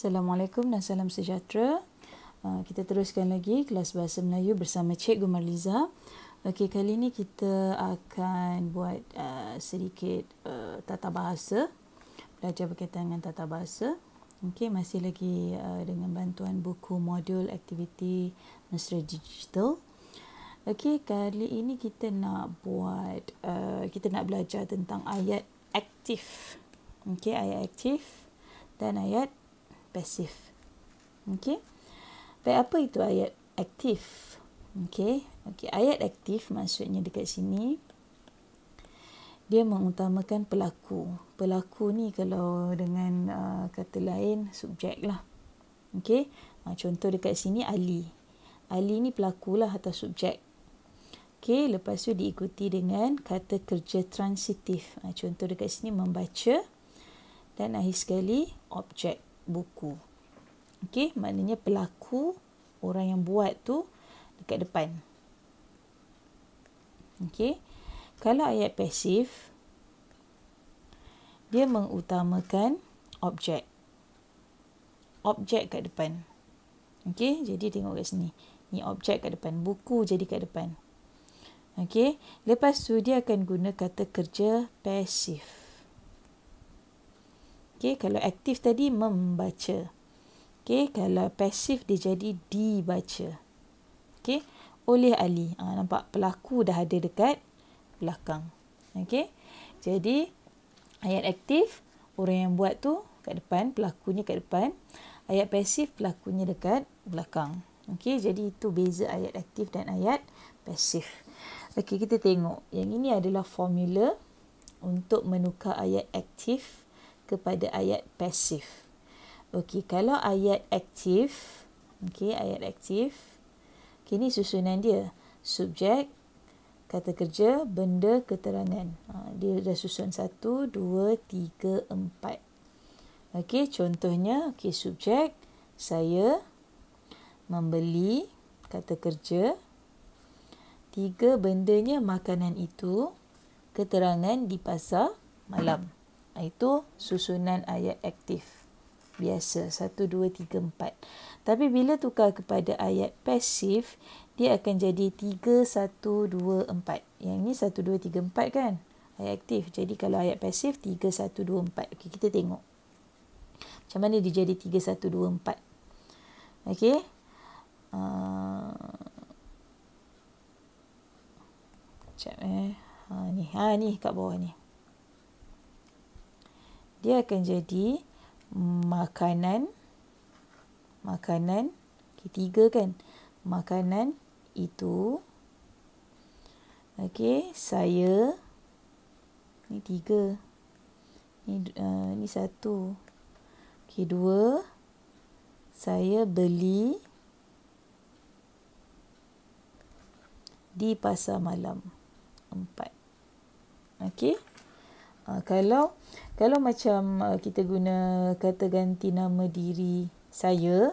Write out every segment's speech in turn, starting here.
Assalamualaikum dan salam sejahtera. Uh, kita teruskan lagi kelas Bahasa Melayu bersama Cikgu Marliza. Okey, kali ini kita akan buat uh, sedikit uh, tata bahasa. Belajar berkaitan dengan tata bahasa. Okey, masih lagi uh, dengan bantuan buku modul aktiviti Mesra Digital. Okey, kali ini kita nak buat, uh, kita nak belajar tentang ayat aktif. Okey, ayat aktif dan ayat pasif. Okey. Baik apa itu ayat aktif? Okey. Okey, ayat aktif maksudnya dekat sini dia mengutamakan pelaku. Pelaku ni kalau dengan uh, kata lain subjek lah. Okey. Uh, contoh dekat sini Ali. Ali ni pelakulah atau subjek. Okey, lepas tu diikuti dengan kata kerja transitif. Ha, contoh dekat sini membaca dan akhir sekali objek buku. Okey, maknanya pelaku orang yang buat tu dekat depan. Okey. Kalau ayat pasif dia mengutamakan objek. Objek kat depan. Okey, jadi tengok kat sini. Ni objek kat depan, buku jadi kat depan. Okey, lepas tu dia akan guna kata kerja pasif. Okey, kalau aktif tadi membaca. Okey, kalau pasif dia jadi dibaca. Okey, oleh Ali. Ha, ah, nampak pelaku dah ada dekat belakang. Okey, jadi ayat aktif, orang yang buat tu kat depan, pelakunya kat depan. Ayat pasif, pelakunya dekat belakang. Okey, jadi itu beza ayat aktif dan ayat pasif. Okey, kita tengok. Yang ini adalah formula untuk menukar ayat aktif kepada ayat pasif. Okey, kalau ayat aktif, okey, ayat aktif. Kini ni susunan dia. Subjek, kata kerja, benda, keterangan. Ha, dia dah susun satu, dua, tiga, empat. Okey, contohnya, okey, subjek, saya membeli kata kerja. Tiga bendanya makanan itu, keterangan di pasar malam. Hmm. Ah, itu susunan ayat aktif. Biasa, satu dua tiga empat. Tapi bila tukar kepada ayat pasif, dia akan jadi tiga satu dua empat. Yang ni satu dua tiga empat kan? Ayat aktif. Jadi kalau ayat pasif, tiga satu dua empat. Okey, kita tengok. Macam mana dia jadi tiga satu dua empat. Okey. Uh, eh. Ha ni, ha ni kat bawah ni dia akan jadi makanan makanan ketiga kan makanan itu okey saya ni tiga ni uh, ni satu okey dua saya beli di pasar malam empat okey Ah, kalau kalau macam uh, kita guna kata ganti nama diri saya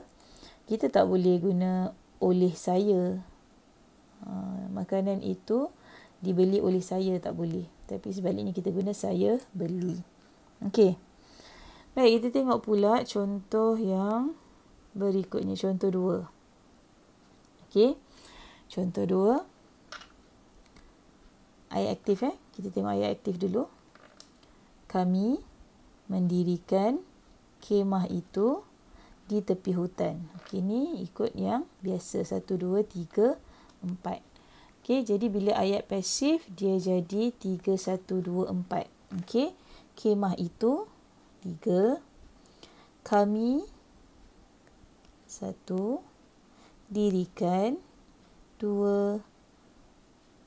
kita tak boleh guna oleh saya uh, makanan itu dibeli oleh saya tak boleh tapi sebaliknya kita guna saya beli okey baik kita tengok pula contoh yang berikutnya contoh dua okey contoh dua ayat aktif eh kita tengok ayat aktif dulu kami mendirikan kemah itu di tepi hutan. Okey ni ikut yang biasa 1 2 3 4. Okey, jadi bila ayat pasif dia jadi 3 1 2 4. Okey. Kemah itu 3 kami 1 dirikan 2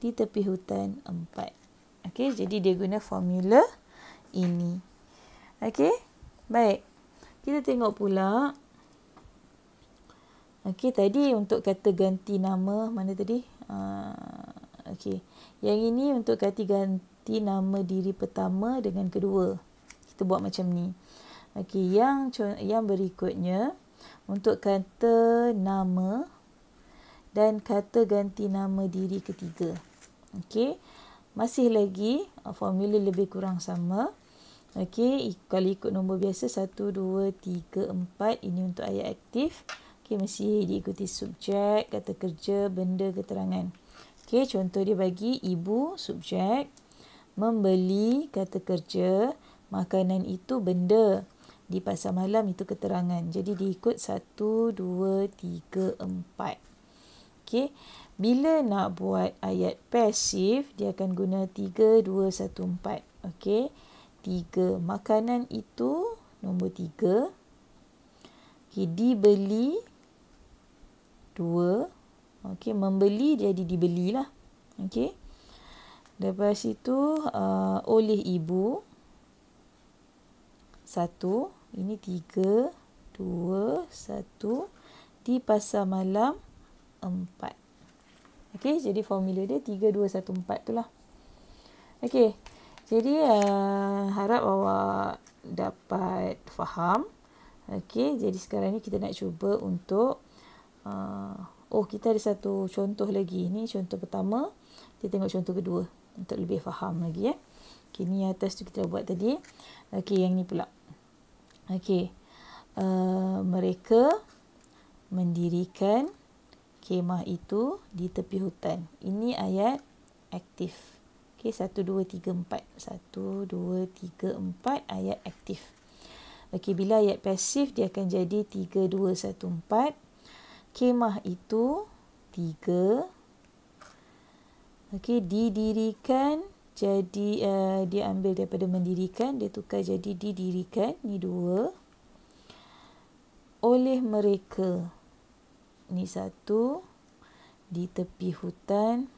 di tepi hutan 4. Okey, jadi dia guna formula 3 ini. Okey? Baik. Kita tengok pula. Okey, tadi untuk kata ganti nama, mana tadi? Uh, Okey. Yang ini untuk kata ganti nama diri pertama dengan kedua. Kita buat macam ni. Okey, yang yang berikutnya untuk kata nama dan kata ganti nama diri ketiga. Okey. Masih lagi ah, formula lebih kurang sama. Okey, kalau ikut nombor biasa 1 2 3 4 ini untuk ayat aktif. Okey, mesti diikuti subjek, kata kerja, benda, keterangan. Okey, contoh dia bagi ibu subjek, membeli kata kerja, makanan itu benda. Di pasar malam itu keterangan. Jadi diikut 1 2 3 4. Okey. Bila nak buat ayat pasif, dia akan guna 3 2 1 4. Okey tiga makanan itu nombor tiga okay, dibeli dua okey. membeli jadi dibelilah okey. lepas itu uh, oleh ibu satu ini tiga dua satu di pasar malam empat okey. jadi formula dia tiga dua satu empat tu lah okay. Jadi uh, harap awak dapat faham. Okey, jadi sekarang ni kita nak cuba untuk uh, oh kita ada satu contoh lagi. Ni contoh pertama. Kita tengok contoh kedua untuk lebih faham lagi eh. Okey, ni atas tu kita buat tadi. Okey, yang ni pula. Okey. Uh, mereka mendirikan kemah itu di tepi hutan. Ini ayat aktif. Okey, 1, 2, 3, 4. 1, 2, 3, 4 ayat aktif. Okey, bila ayat pasif dia akan jadi 3, 2, 1, 4. Kemah itu 3. Okey, didirikan jadi uh, dia ambil daripada mendirikan, dia tukar jadi didirikan. Ni 2. Oleh mereka. Ni 1. Di tepi hutan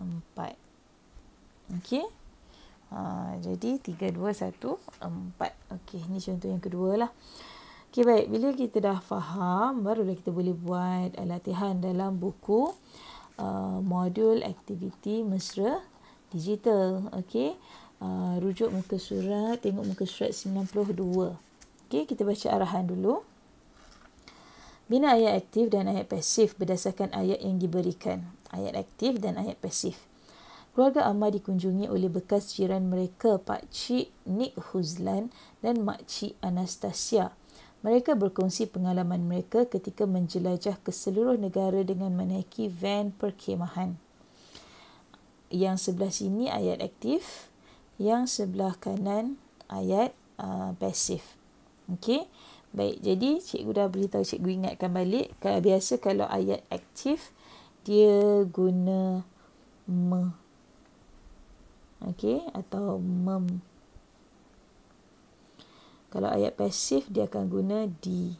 4. Okay, Uh, ah, jadi 3 2 1 4. Okay, ini contoh yang kedua lah. Okay baik. Bila kita dah faham, barulah kita boleh buat latihan dalam buku uh, modul aktiviti mesra digital. Okay, Uh, ah, rujuk muka surat, tengok muka surat 92. Okay, kita baca arahan dulu. Bina ayat aktif dan ayat pasif berdasarkan ayat yang diberikan. Ayat aktif dan ayat pasif. Keluarga Amar dikunjungi oleh bekas jiran mereka, Pak Cik Nick Huzlan dan Mak Cik Anastasia. Mereka berkongsi pengalaman mereka ketika menjelajah ke seluruh negara dengan menaiki van perkhemahan. Yang sebelah sini ayat aktif, yang sebelah kanan ayat uh, pasif. Okay, Baik, jadi cikgu dah beritahu cikgu ingatkan balik. Kalau biasa kalau ayat aktif dia guna me okey atau mem kalau ayat pasif dia akan guna di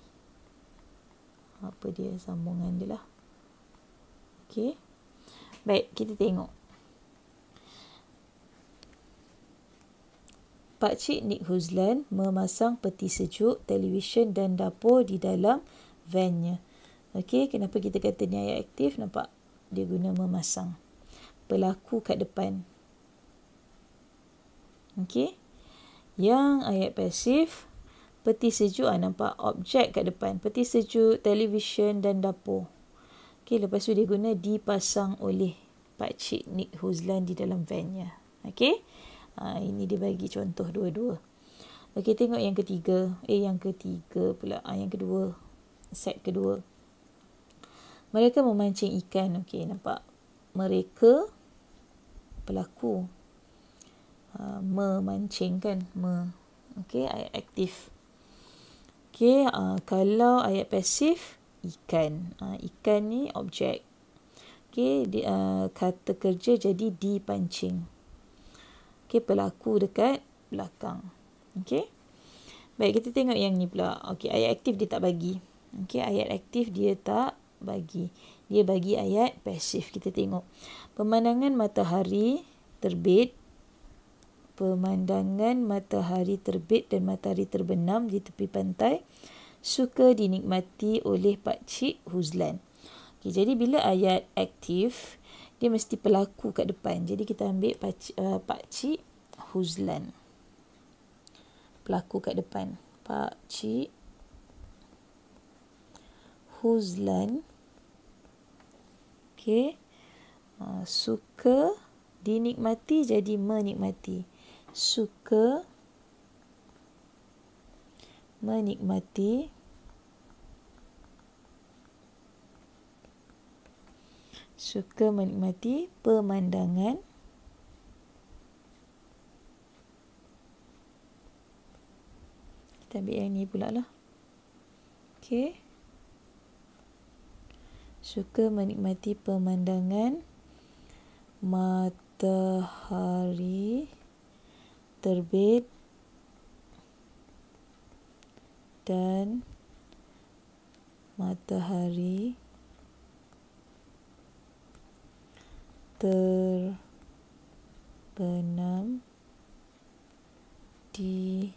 apa dia sambungan dia lah okey baik kita tengok Pak Cik Nik Huzlan memasang peti sejuk, televisyen dan dapur di dalam vannya. Okey, kenapa kita kata ni ayat aktif? Nampak dia guna memasang. Pelaku kat depan. Okay, Yang ayat pasif peti sejuk ah nampak objek kat depan. Peti sejuk, televisyen dan dapur. Okay, lepas tu dia guna dipasang oleh Pak Cik Nick Huzlan di dalam vannya. Okay, Ah ini dia bagi contoh dua-dua. Okay, tengok yang ketiga. Eh yang ketiga pula. Ah yang kedua. Set kedua. Mereka memancing ikan. Okey, nampak mereka pelaku Uh, memancing kan me okey ayat aktif okey uh, kalau ayat pasif ikan uh, ikan ni objek okey di uh, kata kerja jadi dipancing okey pelaku dekat belakang okey baik kita tengok yang ni pula okey ayat aktif dia tak bagi okey ayat aktif dia tak bagi dia bagi ayat pasif kita tengok pemandangan matahari terbit pemandangan matahari terbit dan matahari terbenam di tepi pantai suka dinikmati oleh Pak Cik Huzlan. Okay, jadi bila ayat aktif, dia mesti pelaku kat depan. Jadi kita ambil Pak eh, Cik, uh, Huzlan. Pelaku kat depan. Pak Cik Huzlan. Okay. Uh, ah, suka dinikmati jadi menikmati suka menikmati suka menikmati pemandangan kita ambil yang ni pula lah okay. suka menikmati pemandangan matahari terbit dan matahari terbenam di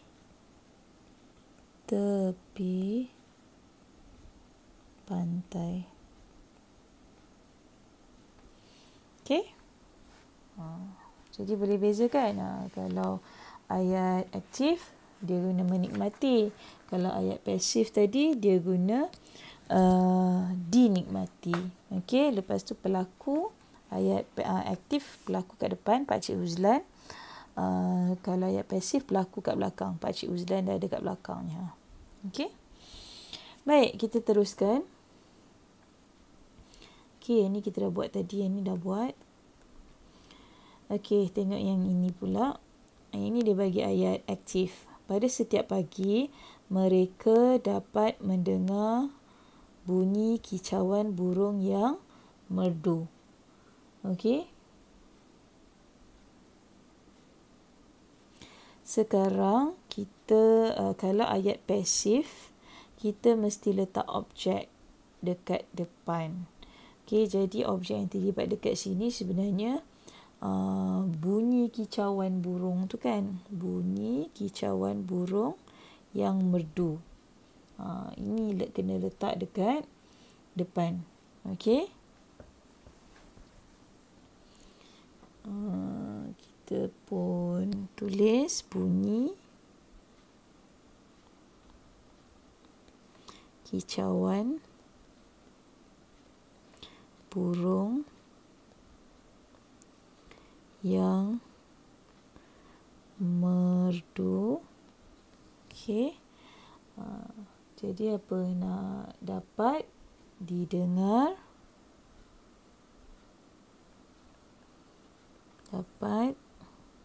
tepi pantai. Okay? Ah, jadi boleh bezakan. kan? Kalau ayat aktif dia guna menikmati kalau ayat pasif tadi dia guna uh, dinikmati okey lepas tu pelaku ayat uh, aktif pelaku kat depan pak cik Uzlan uh, kalau ayat pasif pelaku kat belakang pak cik Uzlan dah ada kat belakangnya okey baik kita teruskan okey ni kita dah buat tadi yang ni dah buat okey tengok yang ini pula ini dia bagi ayat aktif. Pada setiap pagi, mereka dapat mendengar bunyi kicauan burung yang merdu. Okey. Sekarang kita uh, kalau ayat pasif, kita mesti letak objek dekat depan. Okey, jadi objek yang terlibat dekat sini sebenarnya uh, bunyi kicauan burung tu kan bunyi kicauan burung yang merdu uh, ini let, kena letak dekat depan okey Uh, kita pun tulis bunyi kicauan burung yang merdu okey ha, jadi apa nak dapat didengar dapat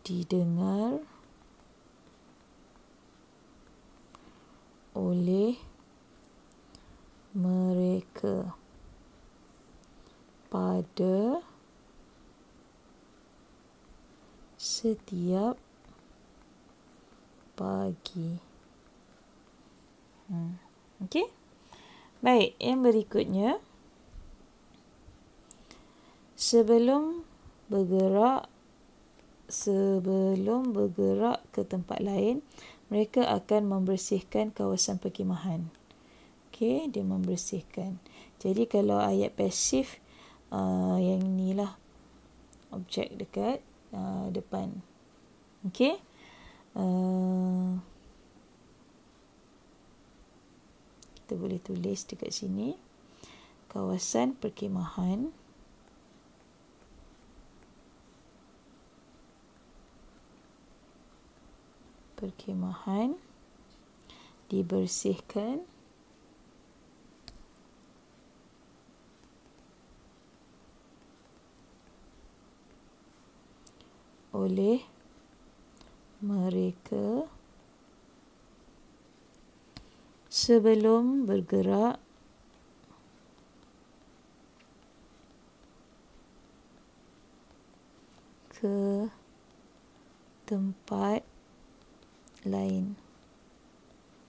didengar oleh mereka pada setiap pagi. Hmm. Okey. Baik, yang berikutnya. Sebelum bergerak sebelum bergerak ke tempat lain, mereka akan membersihkan kawasan perkhemahan. Okey, dia membersihkan. Jadi kalau ayat pasif uh, yang inilah objek dekat Uh, depan. Okey. Uh, kita boleh tulis dekat sini kawasan perkemahan perkemahan dibersihkan oleh mereka sebelum bergerak ke tempat lain.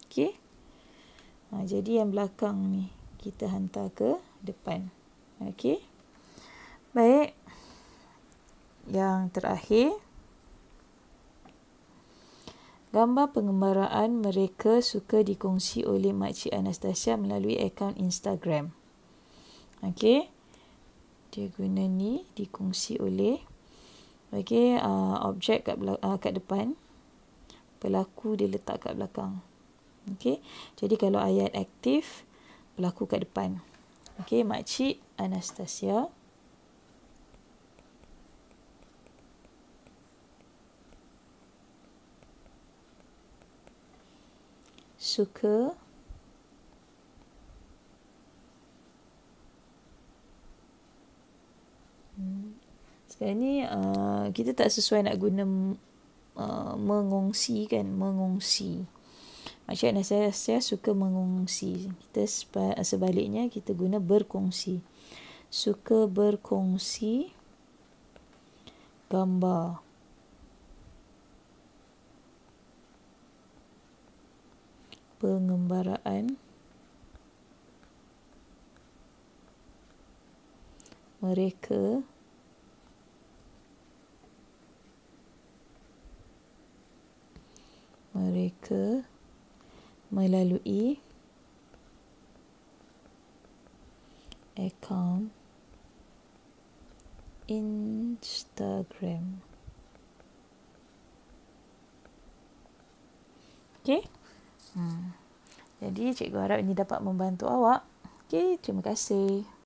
Okey. Ha, jadi yang belakang ni kita hantar ke depan. Okey. Baik. Yang terakhir Gambar pengembaraan mereka suka dikongsi oleh Makcik Anastasia melalui akaun Instagram. Okay. Dia guna ni dikongsi oleh okay, uh, objek kat, uh, kat depan. Pelaku dia letak kat belakang. Okay. Jadi kalau ayat aktif, pelaku kat depan. Okay, Makcik Anastasia. Anastasia. suka hmm. Sekarang ni uh, kita tak sesuai nak guna uh, mengongsi kan mengongsi macam mana saya saya suka mengongsi kita sebaliknya kita guna berkongsi suka berkongsi gambar pengembaraan mereka mereka melalui akaun Instagram Okay Hmm. Jadi cikgu harap ini dapat membantu awak. Okey, terima kasih.